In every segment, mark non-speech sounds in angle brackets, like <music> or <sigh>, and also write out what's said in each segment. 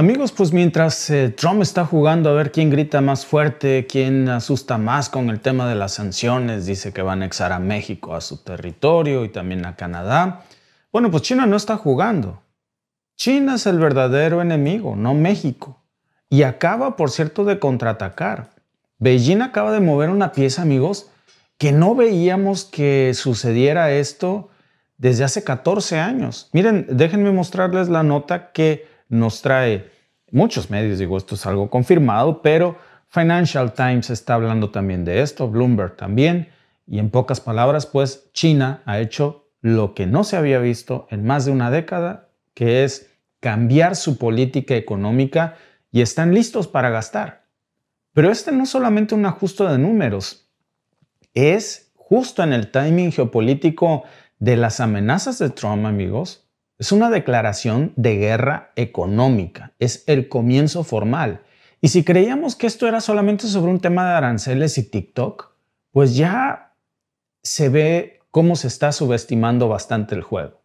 Amigos, pues mientras eh, Trump está jugando a ver quién grita más fuerte, quién asusta más con el tema de las sanciones, dice que va a anexar a México a su territorio y también a Canadá. Bueno, pues China no está jugando. China es el verdadero enemigo, no México. Y acaba, por cierto, de contraatacar. Beijing acaba de mover una pieza, amigos, que no veíamos que sucediera esto desde hace 14 años. Miren, déjenme mostrarles la nota que nos trae muchos medios, digo, esto es algo confirmado, pero Financial Times está hablando también de esto, Bloomberg también, y en pocas palabras, pues China ha hecho lo que no se había visto en más de una década, que es cambiar su política económica y están listos para gastar. Pero este no es solamente un ajuste de números, es justo en el timing geopolítico de las amenazas de Trump, amigos, es una declaración de guerra económica, es el comienzo formal. Y si creíamos que esto era solamente sobre un tema de aranceles y TikTok, pues ya se ve cómo se está subestimando bastante el juego.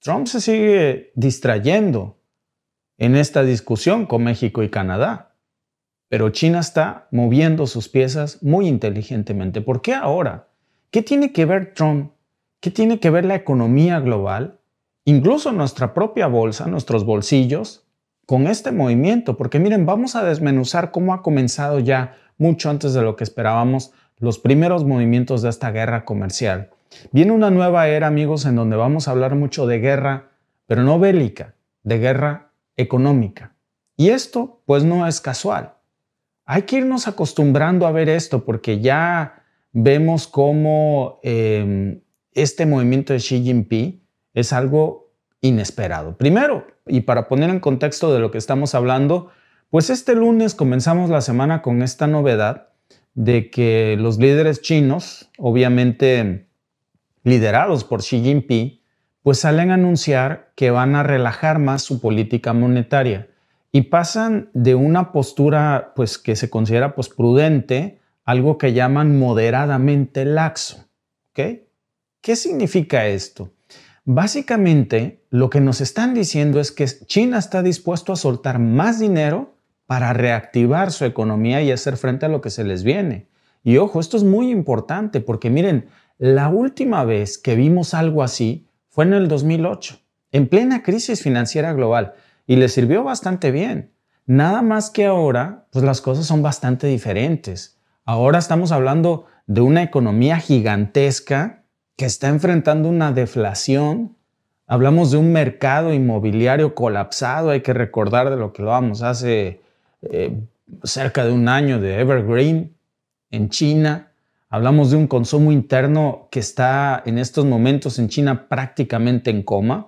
Trump se sigue distrayendo en esta discusión con México y Canadá, pero China está moviendo sus piezas muy inteligentemente. ¿Por qué ahora? ¿Qué tiene que ver Trump? ¿Qué tiene que ver la economía global incluso nuestra propia bolsa, nuestros bolsillos, con este movimiento, porque miren, vamos a desmenuzar cómo ha comenzado ya mucho antes de lo que esperábamos los primeros movimientos de esta guerra comercial. Viene una nueva era, amigos, en donde vamos a hablar mucho de guerra, pero no bélica, de guerra económica. Y esto, pues, no es casual. Hay que irnos acostumbrando a ver esto porque ya vemos cómo em, este movimiento de Xi Jinping es algo inesperado. Primero, y para poner en contexto de lo que estamos hablando, pues este lunes comenzamos la semana con esta novedad de que los líderes chinos, obviamente liderados por Xi Jinping, pues salen a anunciar que van a relajar más su política monetaria y pasan de una postura pues que se considera pues prudente, algo que llaman moderadamente laxo, ¿Qué significa esto? Básicamente, lo que nos están diciendo es que China está dispuesto a soltar más dinero para reactivar su economía y hacer frente a lo que se les viene. Y ojo, esto es muy importante porque miren, la última vez que vimos algo así fue en el 2008, en plena crisis financiera global, y le sirvió bastante bien. Nada más que ahora, pues las cosas son bastante diferentes. Ahora estamos hablando de una economía gigantesca que está enfrentando una deflación. Hablamos de un mercado inmobiliario colapsado, hay que recordar de lo que vamos hace eh, cerca de un año de Evergreen en China. Hablamos de un consumo interno que está en estos momentos en China prácticamente en coma.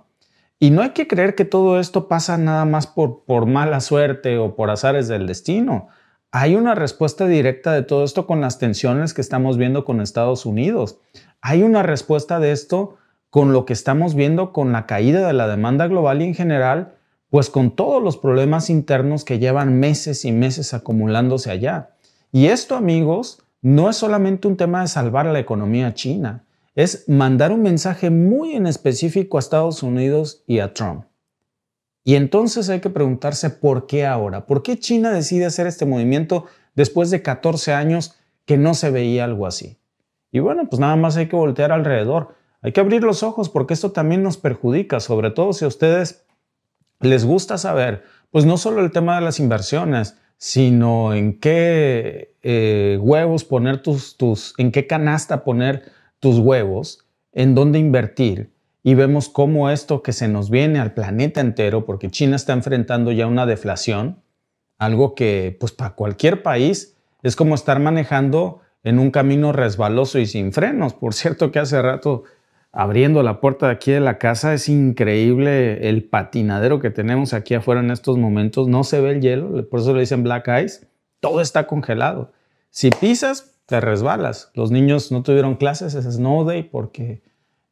Y no hay que creer que todo esto pasa nada más por mala suerte o por azares del destino. Hay una respuesta directa de todo esto con las tensiones que estamos viendo con Estados Unidos. Hay una respuesta de esto con lo que estamos viendo con la caída de la demanda global y en general, pues con todos los problemas internos que llevan meses y meses acumulándose allá. Y esto, amigos, no es solamente un tema de salvar a la economía china, es mandar un mensaje muy en específico a Estados Unidos y a Trump. Y entonces hay que preguntarse por qué ahora, por qué China decide hacer este movimiento después de 14 años que no se veía algo así. Y bueno, pues nada más hay que voltear alrededor, hay que abrir los ojos porque esto también nos perjudica, sobre todo si a ustedes les gusta saber, pues no solo el tema de las inversiones, sino en qué eh, huevos poner tus, tus, en qué canasta poner tus huevos, en dónde invertir y vemos cómo esto que se nos viene al planeta entero, porque China está enfrentando ya una deflación, algo que pues para cualquier país es como estar manejando en un camino resbaloso y sin frenos. Por cierto que hace rato abriendo la puerta de aquí de la casa es increíble el patinadero que tenemos aquí afuera en estos momentos, no se ve el hielo, por eso le dicen black ice, todo está congelado. Si pisas, te resbalas. Los niños no tuvieron clases, es snow day porque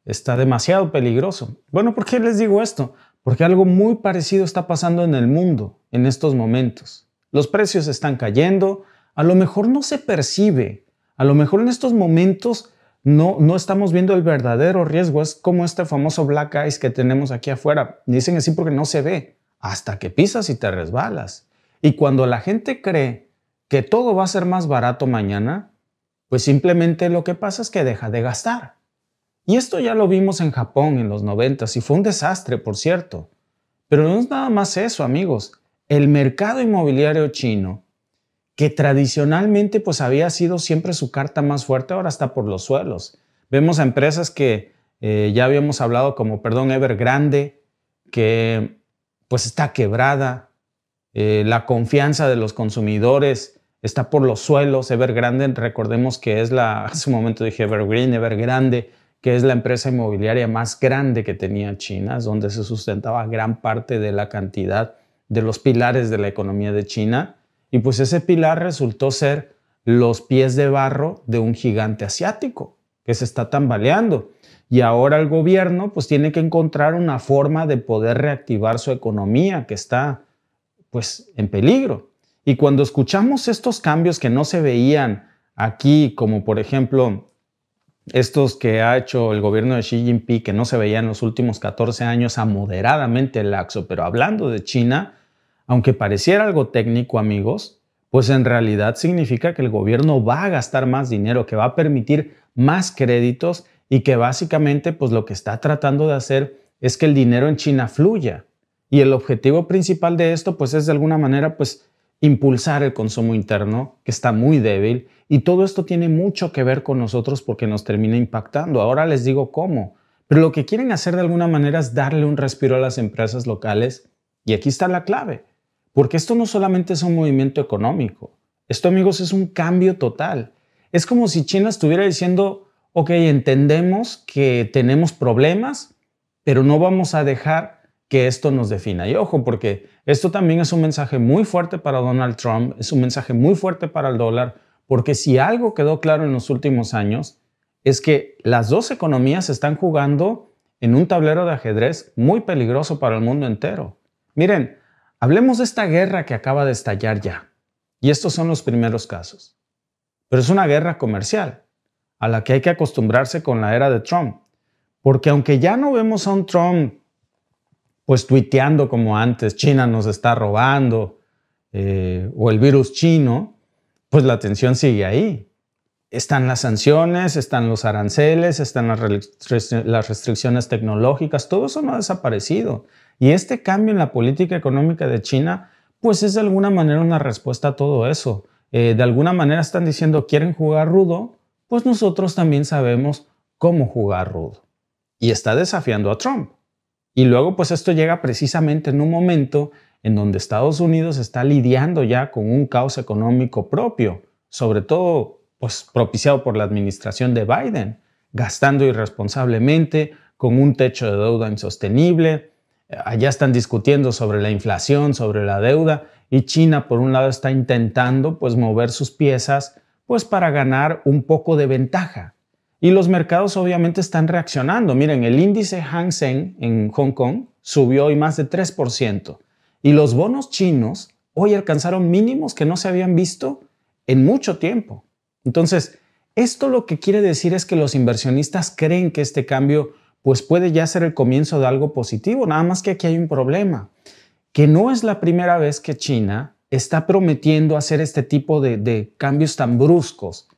está demasiado peligroso. Bueno, ¿por qué les digo esto? Porque algo muy parecido está pasando en el mundo en estos momentos. Los precios están cayendo, a lo mejor no se percibe, a lo mejor en estos momentos no, no estamos viendo el verdadero riesgo, es como este famoso black ice que tenemos aquí afuera. Dicen así porque no se ve, hasta que pisas y te resbalas. Y cuando la gente cree que todo va a ser más barato mañana, pues simplemente lo que pasa es que deja de gastar. Y esto ya lo vimos en Japón en los 90 y fue un desastre, por cierto. Pero no es nada más eso, amigos. El mercado inmobiliario chino, que tradicionalmente pues había sido siempre su carta más fuerte, ahora está por los suelos. Vemos a empresas que eh, ya habíamos hablado como, perdón, Evergrande, que pues está quebrada, eh, la confianza de los consumidores está por los suelos, Evergrande, recordemos que es la, <laughs> hace un momento dije Evergreen, Evergrande, que es la empresa inmobiliaria más grande que tenía China, donde se sustentaba gran parte de la cantidad de los pilares de la economía de China. Y pues ese pilar resultó ser los pies de barro de un gigante asiático que se está tambaleando. Y ahora el gobierno pues tiene que encontrar una forma de poder reactivar su economía que está pues en peligro. Y cuando escuchamos estos cambios que no se veían aquí, como por ejemplo estos que ha hecho el gobierno de Xi Jinping, que no se veía en los últimos 14 años a moderadamente laxo, pero hablando de China, aunque pareciera algo técnico, amigos, pues en realidad significa que el gobierno va a gastar más dinero, que va a permitir más créditos y que básicamente pues lo que está tratando de hacer es que el dinero en China fluya. Y el objetivo principal de esto pues es de alguna manera pues impulsar el consumo interno, que está muy débil, y todo esto tiene mucho que ver con nosotros porque nos termina impactando. Ahora les digo cómo, pero lo que quieren hacer de alguna manera es darle un respiro a las empresas locales, y aquí está la clave, porque esto no solamente es un movimiento económico, esto amigos es un cambio total. Es como si China estuviera diciendo, ok, entendemos que tenemos problemas, pero no vamos a dejar que esto nos defina. Y ojo, porque esto también es un mensaje muy fuerte para Donald Trump, es un mensaje muy fuerte para el dólar, porque si algo quedó claro en los últimos años, es que las dos economías están jugando en un tablero de ajedrez muy peligroso para el mundo entero. Miren, hablemos de esta guerra que acaba de estallar ya. Y estos son los primeros casos. Pero es una guerra comercial, a la que hay que acostumbrarse con la era de Trump. Porque aunque ya no vemos a un Trump pues tuiteando como antes, China nos está robando, eh, o el virus chino, pues la tensión sigue ahí. Están las sanciones, están los aranceles, están las, restricciones tecnológicas, todo eso no ha desaparecido. Y este cambio en la política económica de China, pues es de alguna manera una respuesta a todo eso. Eh, de alguna manera están diciendo, quieren jugar rudo, pues nosotros también sabemos cómo jugar rudo. Y está desafiando a Trump. Y luego, pues esto llega precisamente en un momento en donde Estados Unidos está lidiando ya con un caos económico propio, sobre todo pues propiciado por la administración de Biden, gastando irresponsablemente, con un techo de deuda insostenible. Allá están discutiendo sobre la inflación, sobre la deuda, y China por un lado está intentando pues mover sus piezas pues para ganar un poco de ventaja. Y los mercados obviamente están reaccionando. Miren, el índice Hang Seng en Hong Kong subió hoy más de 3%. Y los bonos chinos hoy alcanzaron mínimos que no se habían visto en mucho tiempo. Entonces, esto lo que quiere decir es que los inversionistas creen que este cambio pues puede ya ser el comienzo de algo positivo, nada más que aquí hay un problema, que no es la primera vez que China está prometiendo hacer este tipo de, de cambios tan bruscos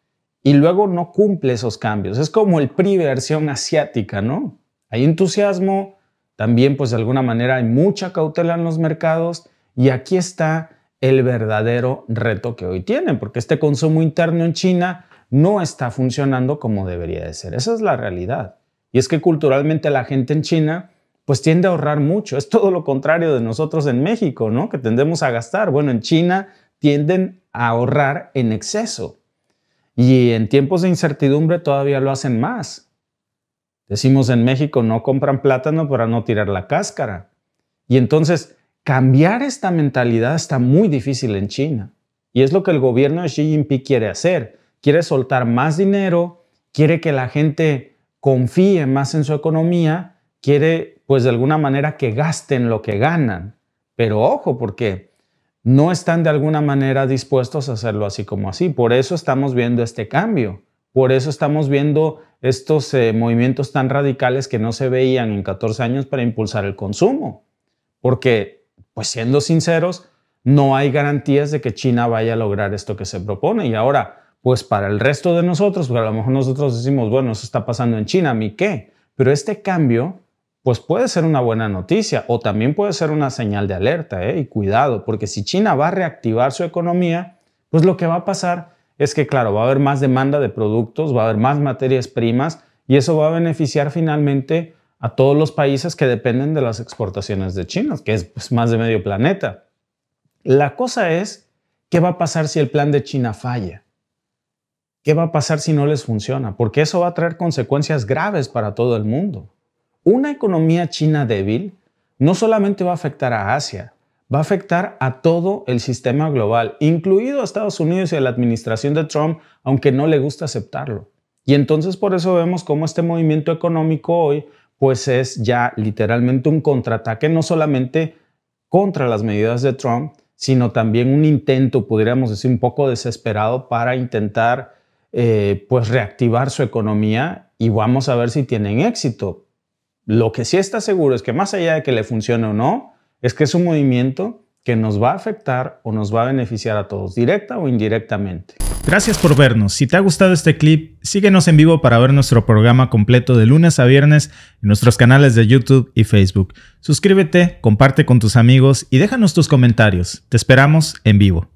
y luego no cumple esos cambios. Es como el PRI versión asiática, ¿no? Hay entusiasmo, también pues de alguna manera hay mucha cautela en los mercados y aquí está el verdadero reto que hoy tienen, porque este consumo interno en China no está funcionando como debería de ser. Esa es la realidad. Y es que culturalmente la gente en China pues tiende a ahorrar mucho. Es todo lo contrario de nosotros en México, ¿no? Que tendemos a gastar. Bueno, en China tienden a ahorrar en exceso. Y en tiempos de incertidumbre todavía lo hacen más. Decimos en México, no compran plátano para no tirar la cáscara. Y entonces, cambiar esta mentalidad está muy difícil en China. Y es lo que el gobierno de Xi Jinping quiere hacer. Quiere soltar más dinero, quiere que la gente confíe más en su economía, quiere, pues de alguna manera, que gasten lo que ganan. Pero ojo, porque no están de alguna manera dispuestos a hacerlo así como así. Por eso estamos viendo este cambio. Por eso estamos viendo estos eh, movimientos tan radicales que no se veían en 14 años para impulsar el consumo. Porque, pues siendo sinceros, no hay garantías de que China vaya a lograr esto que se propone. Y ahora, pues para el resto de nosotros, porque a lo mejor nosotros decimos, bueno, eso está pasando en China, ¿mi qué? Pero este cambio pues puede ser una buena noticia o también puede ser una señal de alerta ¿eh? y cuidado, porque si China va a reactivar su economía, pues lo que va a pasar es que, claro, va a haber más demanda de productos, va a haber más materias primas y eso va a beneficiar finalmente a todos los países que dependen de las exportaciones de China, que es pues, más de medio planeta. La cosa es, ¿qué va a pasar si el plan de China falla? ¿Qué va a pasar si no les funciona? Porque eso va a traer consecuencias graves para todo el mundo una economía china débil no solamente va a afectar a Asia, va a afectar a todo el sistema global, incluido a Estados Unidos y a la administración de Trump, aunque no le gusta aceptarlo. Y entonces por eso vemos cómo este movimiento económico hoy pues es ya literalmente un contraataque no solamente contra las medidas de Trump, sino también un intento, pudiéramos decir, un poco desesperado para intentar eh, pues reactivar su economía y vamos a ver si tienen éxito. Lo que sí está seguro es que más allá de que le funcione o no, es que es un movimiento que nos va a afectar o nos va a beneficiar a todos, directa o indirectamente. Gracias por vernos. Si te ha gustado este clip, síguenos en vivo para ver nuestro programa completo de lunes a viernes en nuestros canales de YouTube y Facebook. Suscríbete, comparte con tus amigos y déjanos tus comentarios. Te esperamos en vivo.